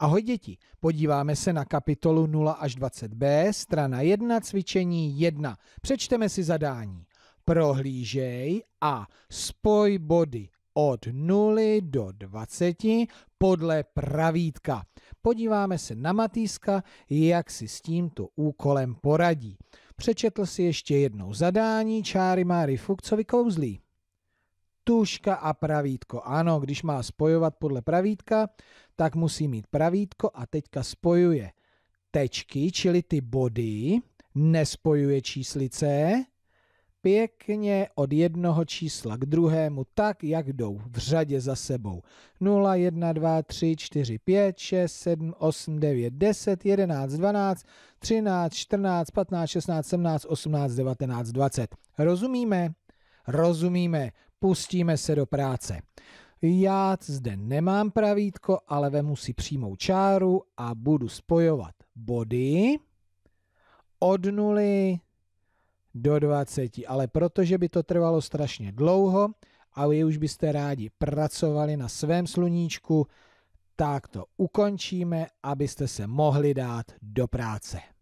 Ahoj děti, podíváme se na kapitolu 0 až 20b, strana 1, cvičení 1. Přečteme si zadání. Prohlížej a spoj body od 0 do 20 podle pravítka. Podíváme se na Matýska, jak si s tímto úkolem poradí. Přečetl si ještě jednou zadání, čáry Máry Fuk, co vykouzlí tuška a pravítko. Ano, když má spojovat podle pravítka, tak musí mít pravítko a teďka spojuje tečky, čili ty body, nespojuje číslice, pěkně od jednoho čísla k druhému, tak jak jdou v řadě za sebou. 0, 1, 2, 3, 4, 5, 6, 7, 8, 9, 10, 11, 12, 13, 14, 15, 16, 17, 18, 19, 20. Rozumíme? Rozumíme pustíme se do práce. Já zde nemám pravítko, ale vemu si přímou čáru a budu spojovat body od nuly do 20. Ale protože by to trvalo strašně dlouho a vy už byste rádi pracovali na svém sluníčku, tak to ukončíme, abyste se mohli dát do práce.